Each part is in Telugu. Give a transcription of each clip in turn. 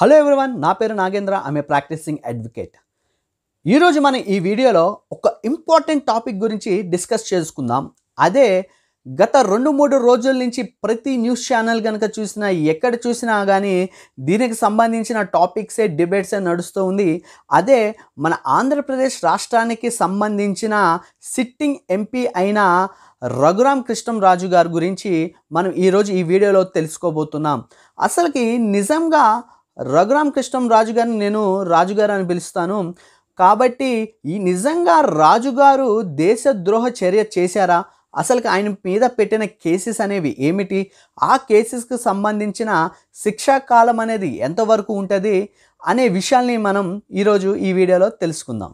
హలో ఎవ్రీవన్ నా పేరు నాగేంద్ర ఆమె ప్రాక్టీసింగ్ అడ్వకేట్ ఈరోజు మనం ఈ వీడియోలో ఒక ఇంపార్టెంట్ టాపిక్ గురించి డిస్కస్ చేసుకుందాం అదే గత రెండు మూడు రోజుల నుంచి ప్రతి న్యూస్ ఛానల్ కనుక చూసినా ఎక్కడ చూసినా కానీ దీనికి సంబంధించిన టాపిక్సే డిబేట్సే నడుస్తూ ఉంది అదే మన ఆంధ్రప్రదేశ్ రాష్ట్రానికి సంబంధించిన సిట్టింగ్ ఎంపీ అయిన రఘురామ్ రాజు గారి గురించి మనం ఈరోజు ఈ వీడియోలో తెలుసుకోబోతున్నాం అసలుకి నిజంగా రఘురామ్ కృష్ణం రాజుగారిని నేను రాజుగారు అని పిలుస్తాను కాబట్టి ఈ నిజంగా రాజుగారు దేశద్రోహ చర్య చేశారా అసలు ఆయన మీద పెట్టిన కేసెస్ అనేవి ఏమిటి ఆ కేసెస్కి సంబంధించిన శిక్షాకాలం అనేది ఎంతవరకు ఉంటుంది అనే విషయాల్ని మనం ఈరోజు ఈ వీడియోలో తెలుసుకుందాం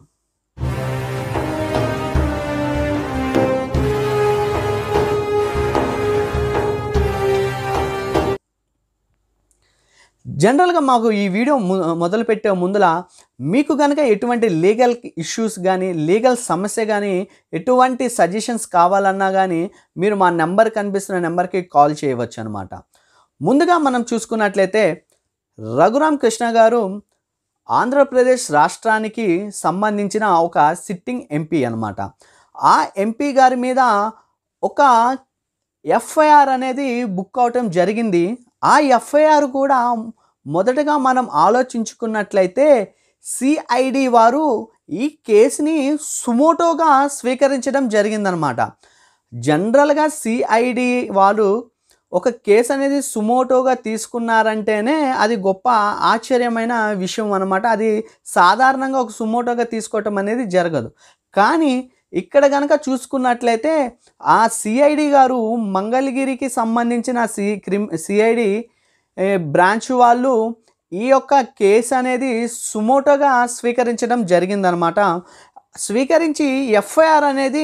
జనరల్గా మాకు ఈ వీడియో మొదలుపెట్టే ముందుల మీకు కనుక ఎటువంటి లీగల్ ఇష్యూస్ కానీ లీగల్ సమస్య కానీ ఎటువంటి సజెషన్స్ కావాలన్నా కానీ మీరు మా నెంబర్ కనిపిస్తున్న నెంబర్కి కాల్ చేయవచ్చు అనమాట ముందుగా మనం చూసుకున్నట్లయితే రఘురామ్ కృష్ణ గారు ఆంధ్రప్రదేశ్ రాష్ట్రానికి సంబంధించిన ఒక సిట్టింగ్ ఎంపీ అనమాట ఆ ఎంపీ గారి మీద ఒక ఎఫ్ఐఆర్ అనేది బుక్ అవటం జరిగింది ఆ ఎఫ్ఐఆర్ కూడా మొదటగా మనం ఆలోచించుకున్నట్లయితే సిఐడి వారు ఈ కేసుని సుమోటోగా స్వీకరించడం జరిగిందనమాట జనరల్గా సిఐడి వాళ్ళు ఒక కేసు అనేది సుమోటోగా తీసుకున్నారంటేనే అది గొప్ప ఆశ్చర్యమైన విషయం అనమాట అది సాధారణంగా ఒక సుమోటోగా తీసుకోవటం అనేది జరగదు కానీ ఇక్కడ కనుక చూసుకున్నట్లయితే ఆ సిఐడి గారు మంగళగిరికి సంబంధించిన సి క్రిమ్ సిఐడి బ్రాంచ్ వాళ్ళు ఈ యొక్క కేసు అనేది సుమోటోగా స్వీకరించడం జరిగిందనమాట స్వీకరించి ఎఫ్ఐఆర్ అనేది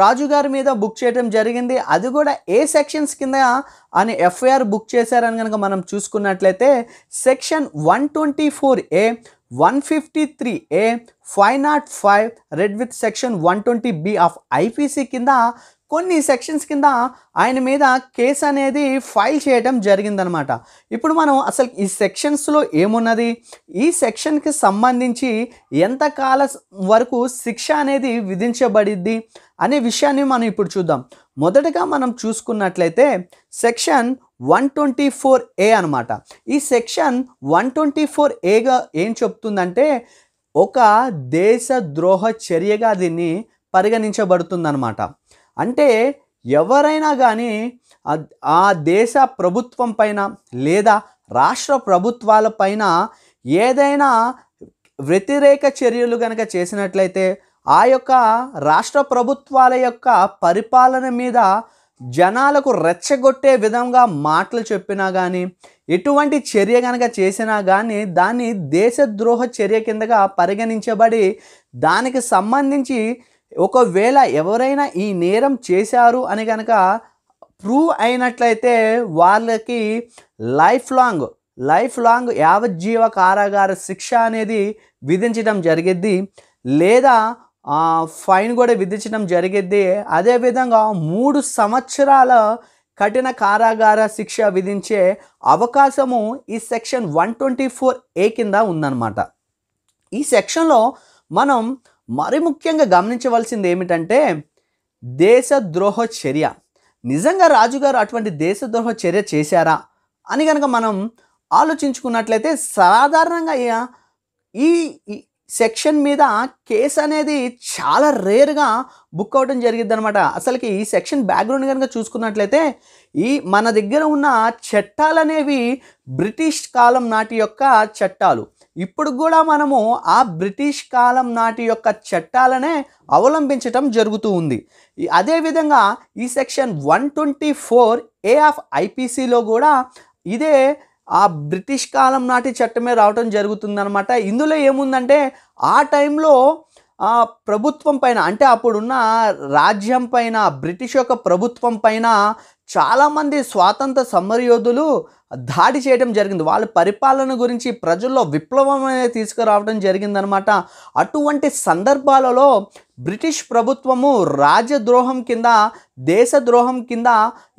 రాజుగారి మీద బుక్ చేయడం జరిగింది అది కూడా ఏ సెక్షన్స్ కింద అని ఎఫ్ఐఆర్ బుక్ చేశారని కనుక మనం చూసుకున్నట్లయితే section one twenty four A one fifty three A five naught five read with section one twenty B of IPC కింద కొన్ని సెక్షన్స్ కింద ఆయన మీద కేసు అనేది ఫైల్ చేయడం జరిగిందనమాట ఇప్పుడు మనం అసలు ఈ సెక్షన్స్లో ఏమున్నది ఈ సెక్షన్కి సంబంధించి ఎంతకాల వరకు శిక్ష అనేది విధించబడిద్ది అనే విషయాన్ని మనం ఇప్పుడు చూద్దాం మొదటగా మనం చూసుకున్నట్లయితే section one twenty four A అనమాట ఈ సెక్షన్ వన్ ట్వంటీ ఫోర్ ఏగా ఏం చెప్తుందంటే ఒక దేశ ద్రోహ చర్యగా దీన్ని పరిగణించబడుతుందన్నమాట అంటే ఎవరైనా కానీ ఆ దేశ ప్రభుత్వం పైన లేదా రాష్ట్ర ప్రభుత్వాల పైన ఏదైనా వ్యతిరేక చర్యలు కనుక చేసినట్లయితే ఆ యొక్క రాష్ట్ర ప్రభుత్వాల యొక్క పరిపాలన మీద జనాలకు రెచ్చగొట్టే విధంగా మాటలు చెప్పినా కానీ ఎటువంటి చర్య కనుక చేసినా కానీ దాన్ని దేశద్రోహ చర్య కిందగా పరిగణించబడి దానికి సంబంధించి ఒకవేళ ఎవరైనా ఈ నేరం చేశారు అని కనుక ప్రూవ్ అయినట్లయితే వాళ్ళకి లైఫ్ లాంగ్ లైఫ్ లాంగ్ యావజ్జీవ కారాగార శిక్ష అనేది విధించడం జరిగిద్ది లేదా ఫైన్ కూడా విధించడం జరిగిద్ది అదేవిధంగా మూడు సంవత్సరాల కఠిన కారాగార శిక్ష విధించే అవకాశము ఈ section one twenty four A కింద ఉందన్నమాట ఈ సెక్షన్లో మనం మరి ముఖ్యంగా గమనించవలసింది ఏమిటంటే దేశద్రోహ చర్య నిజంగా రాజుగారు అటువంటి దేశద్రోహ చర్య చేశారా అని కనుక మనం ఆలోచించుకున్నట్లయితే సాధారణంగా ఈ సెక్షన్ మీద కేసు అనేది చాలా రేర్గా బుక్ అవ్వడం జరిగింది అనమాట అసలుకి ఈ సెక్షన్ బ్యాక్గ్రౌండ్ కనుక చూసుకున్నట్లయితే ఈ మన దగ్గర ఉన్న చట్టాలు అనేవి బ్రిటిష్ కాలం నాటి యొక్క చట్టాలు ఇప్పుడు కూడా మనము ఆ బ్రిటిష్ కాలం నాటి యొక్క చట్టాలనే అవలంబించటం జరుగుతూ ఉంది అదేవిధంగా ఈ section one twenty four A of ఐపీసీలో కూడా ఇదే ఆ బ్రిటిష్ కాలం నాటి చట్టమే రావటం జరుగుతుందనమాట ఇందులో ఏముందంటే ఆ టైంలో ప్రభుత్వం పైన అంటే అప్పుడున్న రాజ్యం పైన బ్రిటిష్ యొక్క ప్రభుత్వం పైన చాలామంది స్వాతంత్ర సమరయోధులు దాడి చేయడం జరిగింది వాళ్ళ పరిపాలన గురించి ప్రజల్లో విప్లవం అనేది తీసుకురావడం జరిగిందనమాట అటువంటి సందర్భాలలో బ్రిటిష్ ప్రభుత్వము రాజద్రోహం కింద దేశద్రోహం కింద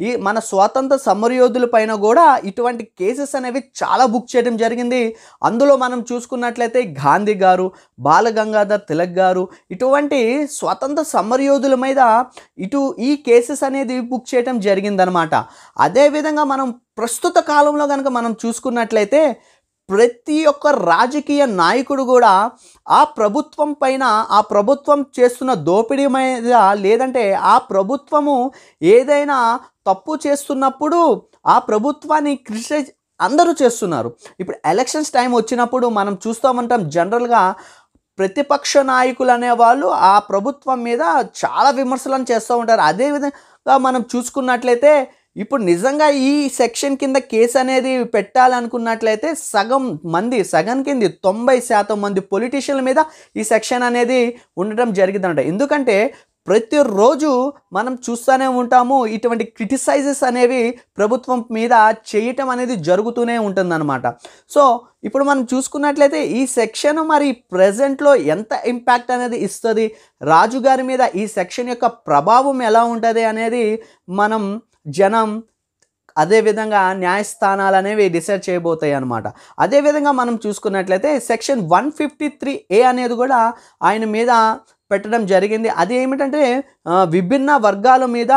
ఈ మన స్వాతంత్ర సమరయోధుల పైన కూడా ఇటువంటి కేసెస్ అనేవి చాలా బుక్ చేయడం జరిగింది అందులో మనం చూసుకున్నట్లయితే గాంధీ గారు బాలగంగాధర్ తిలక్ గారు ఇటువంటి స్వతంత్ర సమరయోధుల మీద ఇటు ఈ కేసెస్ అనేది బుక్ చేయడం జరిగిందనమాట అదేవిధంగా మనం ప్రస్తుత కాలంలో కనుక మనం చూసుకున్నట్లయితే ప్రతి ఒక్క రాజకీయ నాయకుడు కూడా ఆ ప్రభుత్వం పైన ఆ ప్రభుత్వం చేస్తున్న దోపిడీ మీద లేదంటే ఆ ప్రభుత్వము ఏదైనా తప్పు చేస్తున్నప్పుడు ఆ ప్రభుత్వాన్ని క్రిటిసైజ్ అందరూ చేస్తున్నారు ఇప్పుడు ఎలక్షన్స్ టైం వచ్చినప్పుడు మనం చూస్తామంటాం జనరల్గా ప్రతిపక్ష నాయకులు అనేవాళ్ళు ఆ ప్రభుత్వం మీద చాలా విమర్శలను చేస్తూ ఉంటారు అదేవిధంగా మనం చూసుకున్నట్లయితే ఇప్పుడు నిజంగా ఈ సెక్షన్ కింద కేసు అనేది పెట్టాలనుకున్నట్లయితే సగం మంది సగం కింద తొంభై శాతం మంది పొలిటీషియన్ల మీద ఈ సెక్షన్ అనేది ఉండటం జరిగిందంట ఎందుకంటే ప్రతిరోజు మనం చూస్తూనే ఉంటాము ఇటువంటి క్రిటిసైజెస్ అనేవి ప్రభుత్వం మీద చేయటం అనేది జరుగుతూనే ఉంటుందన్నమాట సో ఇప్పుడు మనం చూసుకున్నట్లయితే ఈ సెక్షన్ మరి ప్రజెంట్లో ఎంత ఇంపాక్ట్ అనేది ఇస్తుంది రాజుగారి మీద ఈ సెక్షన్ యొక్క ప్రభావం ఎలా ఉంటుంది అనేది మనం జనం అదేవిధంగా న్యాయస్థానాలు అనేవి డిసైడ్ చేయబోతాయి అనమాట అదేవిధంగా మనం చూసుకున్నట్లయితే section one fifty three A అనేది కూడా ఆయన మీద పెట్టడం జరిగింది అది ఏమిటంటే విభిన్న వర్గాల మీద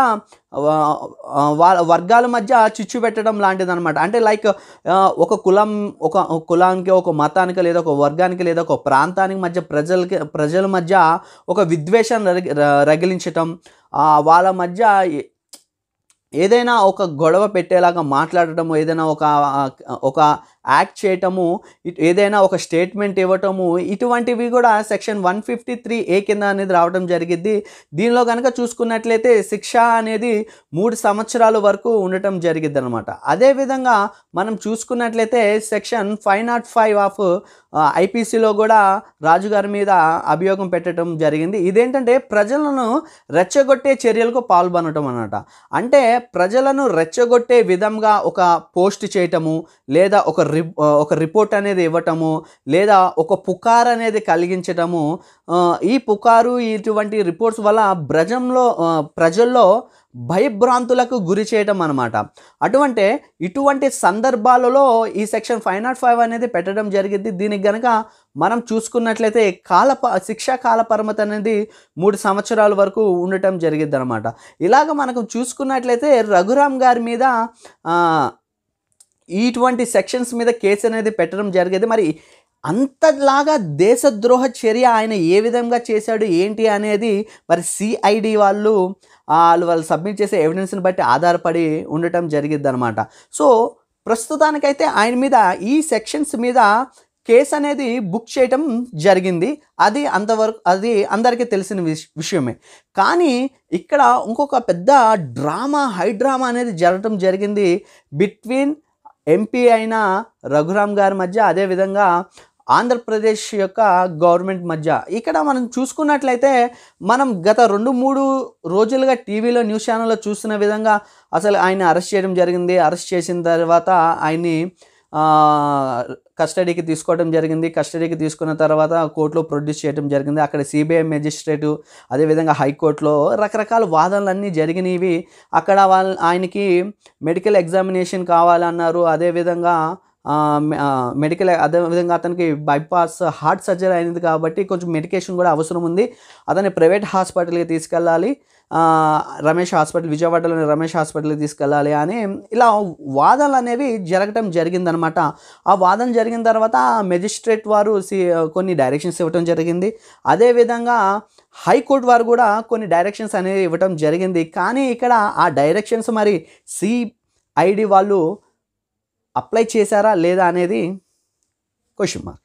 వర్గాల మధ్య చిచ్చు పెట్టడం లాంటిది అనమాట అంటే లైక్ ఒక కులం ఒక కులానికి ఒక మతానికి లేదా ఒక వర్గానికి లేదా ఒక ప్రాంతానికి మధ్య ప్రజలకి ప్రజల మధ్య ఒక విద్వేషం రగిలించటం వాళ్ళ మధ్య ఏదైనా ఒక గొడవ పెట్టేలాగా మాట్లాడటము ఏదైనా ఒక ఒక యాక్ట్ చేయటము ఏదైనా ఒక స్టేట్మెంట్ ఇవ్వటము ఇటువంటివి కూడా section one fifty three A కింద అనేది రావడం జరిగింది దీనిలో కనుక చూసుకున్నట్లయితే శిక్ష అనేది మూడు సంవత్సరాల వరకు ఉండటం జరిగింది అనమాట అదేవిధంగా మనం చూసుకున్నట్లయితే section five naught five of ఐపీసీలో కూడా రాజుగారి మీద అభియోగం పెట్టడం జరిగింది ఇదేంటంటే ప్రజలను రెచ్చగొట్టే చర్యలకు పాల్గొనటం అనమాట అంటే ప్రజలను రెచ్చగొట్టే విధంగా ఒక పోస్ట్ చేయటము లేదా ఒక ఒక రిపోర్ట్ అనేది ఇవ్వటము లేదా ఒక పుకార్ అనేది కలిగించటము ఈ పుకారు ఇటువంటి రిపోర్ట్స్ వల్ల బ్రజంలో ప్రజల్లో భయభ్రాంతులకు గురి చేయటం అనమాట అటువంటి ఇటువంటి సందర్భాలలో ఈ సెక్షన్ ఫైవ్ నాట్ ఫైవ్ అనేది పెట్టడం జరిగింది దీనికి గనక మనం చూసుకున్నట్లయితే కాల శిక్షా కాల అనేది మూడు సంవత్సరాల వరకు ఉండటం జరిగింది అనమాట ఇలాగ మనకు చూసుకున్నట్లయితే రఘురామ్ గారి మీద ఇటువంటి సెక్షన్స్ మీద కేసు అనేది పెట్టడం జరిగేది మరి అంతలాగా దేశద్రోహ చర్య ఆయన ఏ విధంగా చేశాడు ఏంటి అనేది మరి సిఐడి వాళ్ళు వాళ్ళు వాళ్ళు సబ్మిట్ చేసే ఎవిడెన్స్ని బట్టి ఆధారపడి ఉండటం జరిగింది అనమాట సో ప్రస్తుతానికైతే ఆయన మీద ఈ సెక్షన్స్ మీద కేసు అనేది బుక్ చేయటం జరిగింది అది అంతవరకు అది అందరికీ తెలిసిన విషయమే కానీ ఇక్కడ ఇంకొక పెద్ద డ్రామా హై డ్రామా అనేది జరగటం జరిగింది బిట్వీన్ ఎంపీ అయిన రఘురామ్ గారి మధ్య అదేవిధంగా ఆంధ్రప్రదేశ్ యొక్క గవర్నమెంట్ మధ్య ఇక్కడ మనం చూసుకున్నట్లయితే మనం గత రెండు మూడు రోజులుగా టీవీలో న్యూస్ ఛానల్లో చూస్తున్న విధంగా అసలు ఆయన అరెస్ట్ చేయడం జరిగింది అరెస్ట్ చేసిన తర్వాత ఆయన్ని కస్టడీకి తీసుకోవడం జరిగింది కస్టడీకి తీసుకున్న తర్వాత కోర్టులో ప్రొడ్యూస్ చేయడం జరిగింది అక్కడ సిబిఐ మెజిస్ట్రేటు అదేవిధంగా హైకోర్టులో రకరకాల వాదనలన్నీ జరిగినవి అక్కడ వాళ్ళ ఆయనకి మెడికల్ ఎగ్జామినేషన్ కావాలన్నారు అదేవిధంగా మెడికల్ అదేవిధంగా అతనికి బైపాస్ హార్ట్ సర్జరీ అయింది కాబట్టి కొంచెం మెడికేషన్ కూడా అవసరం ఉంది అతన్ని ప్రైవేట్ హాస్పిటల్కి తీసుకెళ్ళాలి రమేష్ హాస్పిటల్ విజయవాడలోని రమేష్ హాస్పిటల్కి తీసుకెళ్ళాలి అని ఇలా వాదనలు అనేవి జరగటం జరిగిందనమాట ఆ వాదన జరిగిన తర్వాత మెజిస్ట్రేట్ వారు కొన్ని డైరెక్షన్స్ ఇవ్వటం జరిగింది అదేవిధంగా హైకోర్టు వారు కూడా కొన్ని డైరెక్షన్స్ అనేవి ఇవ్వటం జరిగింది కానీ ఇక్కడ ఆ డైరెక్షన్స్ మరి సిఐడి వాళ్ళు అప్లై చేశారా లేదా అనేది క్వశ్చన్ మార్క్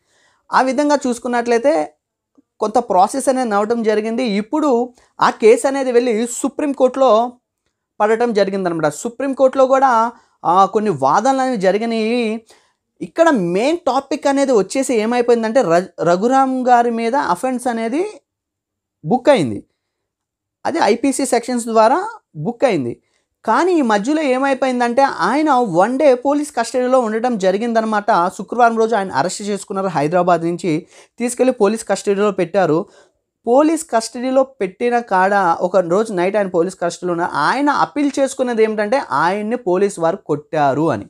ఆ విధంగా చూసుకున్నట్లయితే కొంత ప్రాసెస్ అనేది నవ్వడం జరిగింది ఇప్పుడు ఆ కేసు అనేది వెళ్ళి సుప్రీంకోర్టులో పడటం జరిగిందనమాట సుప్రీంకోర్టులో కూడా కొన్ని వాదనలు అనేవి జరిగినాయి ఇక్కడ మెయిన్ టాపిక్ అనేది వచ్చేసి ఏమైపోయిందంటే రఘురామ్ గారి మీద అఫెన్స్ అనేది బుక్ అయింది అది ఐపీసీ సెక్షన్స్ ద్వారా బుక్ అయింది కానీ ఈ మధ్యలో ఏమైపోయిందంటే ఆయన వన్ డే పోలీస్ కస్టడీలో ఉండటం జరిగిందనమాట శుక్రవారం రోజు ఆయన అరెస్ట్ చేసుకున్నారు హైదరాబాద్ నుంచి తీసుకెళ్లి పోలీస్ కస్టడీలో పెట్టారు పోలీస్ కస్టడీలో పెట్టిన కాడ ఒక రోజు నైట్ ఆయన పోలీస్ కస్టడీలో ఉన్నారు ఆయన అప్పీల్ చేసుకున్నది ఏమిటంటే ఆయన్ని పోలీస్ వారు కొట్టారు అని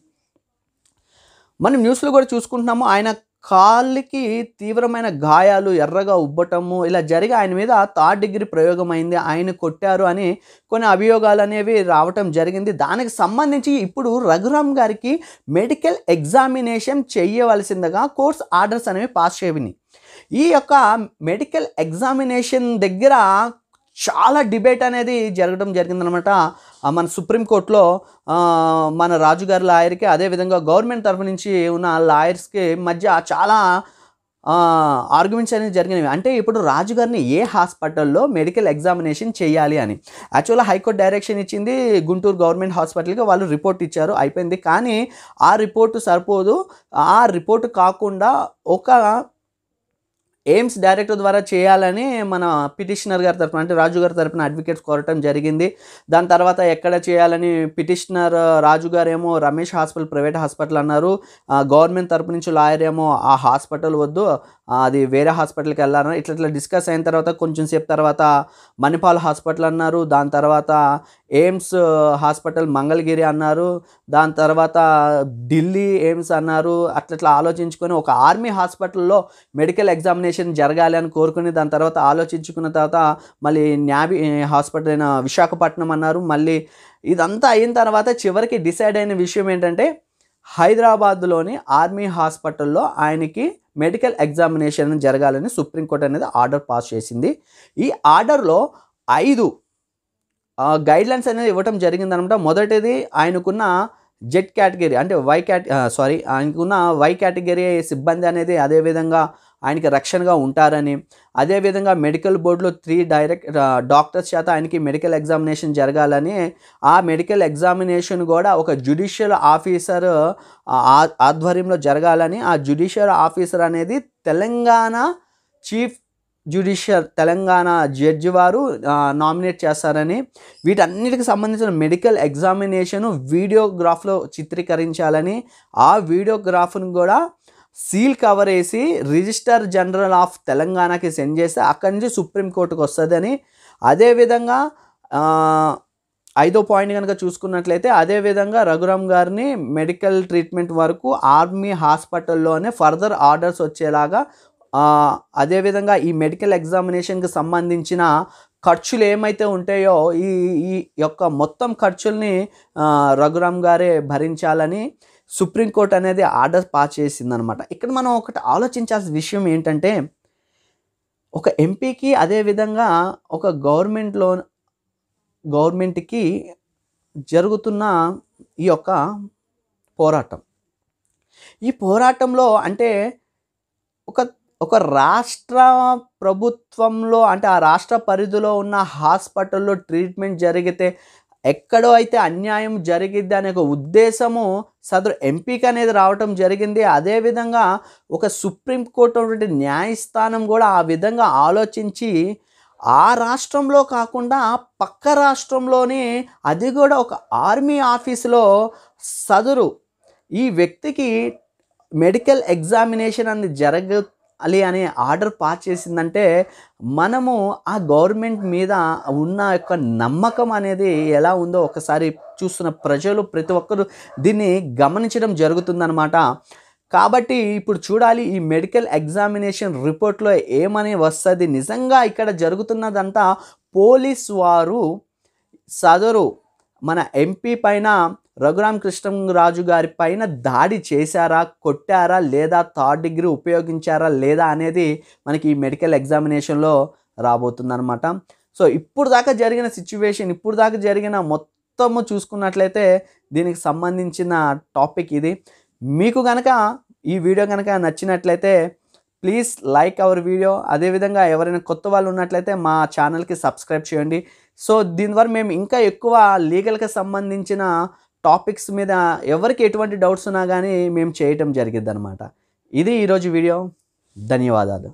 మనం న్యూస్లో కూడా చూసుకుంటున్నాము ఆయన కాళ్ళకి తీవ్రమైన గాయాలు ఎర్రగా ఉబ్బటము ఇలా జరిగి ఆయన మీద థర్డ్ డిగ్రీ ప్రయోగం అయింది ఆయన కొట్టారు అని కొన్ని అభియోగాలు అనేవి రావటం జరిగింది దానికి సంబంధించి ఇప్పుడు రఘురామ్ గారికి మెడికల్ ఎగ్జామినేషన్ చేయవలసిందిగా కోర్స్ ఆర్డర్స్ అనేవి పాస్ చేయవినాయి ఈ యొక్క మెడికల్ ఎగ్జామినేషన్ దగ్గర చాలా డిబేట్ అనేది జరగడం జరిగిందనమాట మన సుప్రీంకోర్టులో మన రాజుగారి లాయర్కి అదేవిధంగా గవర్నమెంట్ తరఫు నుంచి ఉన్న లాయర్స్కి మధ్య చాలా ఆర్గ్యుమెంట్స్ అనేవి జరిగినవి అంటే ఇప్పుడు రాజుగారిని ఏ హాస్పిటల్లో మెడికల్ ఎగ్జామినేషన్ చేయాలి అని యాక్చువల్గా హైకోర్టు డైరెక్షన్ ఇచ్చింది గుంటూరు గవర్నమెంట్ హాస్పిటల్కి వాళ్ళు రిపోర్ట్ ఇచ్చారు అయిపోయింది కానీ ఆ రిపోర్టు సరిపోదు ఆ రిపోర్టు కాకుండా ఒక ఎయిమ్స్ డైరెక్టర్ ద్వారా చేయాలని మన పిటిషనర్ గారి తరఫున అంటే రాజు గారి తరఫున అడ్వకేట్స్ కోరటం జరిగింది దాని తర్వాత ఎక్కడ చేయాలని పిటిషనర్ రాజు గారేమో రమేష్ హాస్పిటల్ ప్రైవేట్ హాస్పిటల్ అన్నారు గవర్నమెంట్ తరపు నుంచి లాయర్ ఏమో ఆ హాస్పిటల్ వద్దు అది వేరే హాస్పిటల్కి వెళ్ళారని ఇట్లా ఇట్లా డిస్కస్ అయిన తర్వాత కొంచెం సేపు తర్వాత మణిపాల్ హాస్పిటల్ అన్నారు దాని తర్వాత ఎయిమ్స్ హాస్పిటల్ మంగళగిరి అన్నారు దాని తర్వాత ఢిల్లీ ఎయిమ్స్ అన్నారు అట్లా ఆలోచించుకొని ఒక ఆర్మీ హాస్పిటల్లో మెడికల్ ఎగ్జామినేషన్ ఎగ్జామినేషన్ జరగాలి అని కోరుకుని దాని తర్వాత ఆలోచించుకున్న తర్వాత మళ్ళీ న్యాబి హాస్పిటల్ అయిన విశాఖపట్నం అన్నారు మళ్ళీ ఇదంతా అయిన తర్వాత చివరికి డిసైడ్ అయిన విషయం ఏంటంటే హైదరాబాద్లోని ఆర్మీ హాస్పిటల్లో ఆయనకి మెడికల్ ఎగ్జామినేషన్ జరగాలని సుప్రీంకోర్టు అనేది ఆర్డర్ పాస్ చేసింది ఈ ఆర్డర్లో ఐదు గైడ్లైన్స్ అనేది ఇవ్వటం జరిగిందనమాట మొదటిది ఆయనకున్న జెడ్ కేటగిరీ అంటే వై క్యాట సారీ ఆయనకున్న వై కేటగిరీ సిబ్బంది అనేది అదేవిధంగా ఆయనకి రక్షణగా ఉంటారని అదేవిధంగా మెడికల్ బోర్డులో త్రీ డైరెక్ట్ డాక్టర్స్ చేత ఆయనకి మెడికల్ ఎగ్జామినేషన్ జరగాలని ఆ మెడికల్ ఎగ్జామినేషన్ కూడా ఒక జ్యుడిషియల్ ఆఫీసర్ ఆధ్వర్యంలో జరగాలని ఆ జ్యుడిషియల్ ఆఫీసర్ అనేది Telangana chief judicial Telangana judge వారు నామినేట్ చేస్తారని వీటన్నిటికి సంబంధించిన మెడికల్ ఎగ్జామినేషను వీడియోగ్రాఫ్లో చిత్రీకరించాలని ఆ వీడియోగ్రాఫ్ను కూడా సీల్ కవర్ వేసి రిజిస్టర్ జనరల్ ఆఫ్ తెలంగాణకి సెండ్ చేస్తే అక్కడి నుంచి సుప్రీంకోర్టుకు వస్తుందని అదేవిధంగా ఐదో పాయింట్ కనుక చూసుకున్నట్లయితే అదేవిధంగా రఘురామ్ గారిని మెడికల్ ట్రీట్మెంట్ వరకు ఆర్మీ హాస్పిటల్లోనే ఫర్దర్ ఆర్డర్స్ వచ్చేలాగా అదేవిధంగా ఈ మెడికల్ ఎగ్జామినేషన్కి సంబంధించిన ఖర్చులు ఏమైతే ఉంటాయో ఈ ఈ యొక్క మొత్తం ఖర్చుల్ని రఘురామ్ గారే భరించాలని సుప్రీంకోర్టు అనేది ఆర్డర్ పాస్ చేసిందనమాట ఇక్కడ మనం ఒకటి ఆలోచించాల్సిన విషయం ఏంటంటే ఒక ఎంపీకి అదేవిధంగా ఒక గవర్నమెంట్లో గవర్నమెంట్కి జరుగుతున్న ఈ యొక్క పోరాటం ఈ పోరాటంలో అంటే ఒక ఒక రాష్ట్ర ప్రభుత్వంలో అంటే ఆ రాష్ట్ర పరిధిలో ఉన్న హాస్పిటల్లో ట్రీట్మెంట్ జరిగితే ఎక్కడో అయితే అన్యాయం జరిగిద్ది అనే ఒక ఉద్దేశము సదరు ఎంపీకి అనేది రావటం జరిగింది అదేవిధంగా ఒక సుప్రీంకోర్టు ఉన్నటువంటి న్యాయస్థానం కూడా ఆ విధంగా ఆలోచించి ఆ రాష్ట్రంలో కాకుండా పక్క రాష్ట్రంలోనే అది కూడా ఒక ఆర్మీ ఆఫీసులో సదరు ఈ వ్యక్తికి మెడికల్ ఎగ్జామినేషన్ అనేది జరగ అలి అనే ఆర్డర్ పాస్ చేసిందంటే మనము ఆ గవర్నమెంట్ మీద ఉన్న యొక్క నమ్మకం అనేది ఎలా ఉందో ఒకసారి చూస్తున్న ప్రజలు ప్రతి ఒక్కరూ దీన్ని గమనించడం జరుగుతుందనమాట కాబట్టి ఇప్పుడు చూడాలి ఈ మెడికల్ ఎగ్జామినేషన్ రిపోర్ట్లో ఏమని వస్తుంది నిజంగా ఇక్కడ జరుగుతున్నదంతా పోలీస్ వారు సదరు మన ఎంపీ పైన రాజు గారి పైన దాడి చేశారా కొట్టారా లేదా థర్డ్ డిగ్రీ ఉపయోగించారా లేదా అనేది మనకి ఈ మెడికల్ ఎగ్జామినేషన్లో రాబోతుందనమాట సో ఇప్పుడు దాకా జరిగిన సిచ్యువేషన్ ఇప్పుడు దాకా జరిగిన మొత్తము చూసుకున్నట్లయితే దీనికి సంబంధించిన టాపిక్ ఇది మీకు కనుక ఈ వీడియో కనుక నచ్చినట్లయితే ప్లీజ్ లైక్ అవర్ వీడియో అదేవిధంగా ఎవరైనా కొత్త వాళ్ళు ఉన్నట్లయితే మా ఛానల్కి సబ్స్క్రైబ్ చేయండి సో దీని ద్వారా మేము ఇంకా ఎక్కువ లీగల్కి సంబంధించిన టాపిక్స్ మీద ఎవరికి ఎటువంటి డౌట్స్ ఉన్నా కానీ మేము చేయటం జరిగిద్ది అనమాట ఇది ఈరోజు వీడియో ధన్యవాదాలు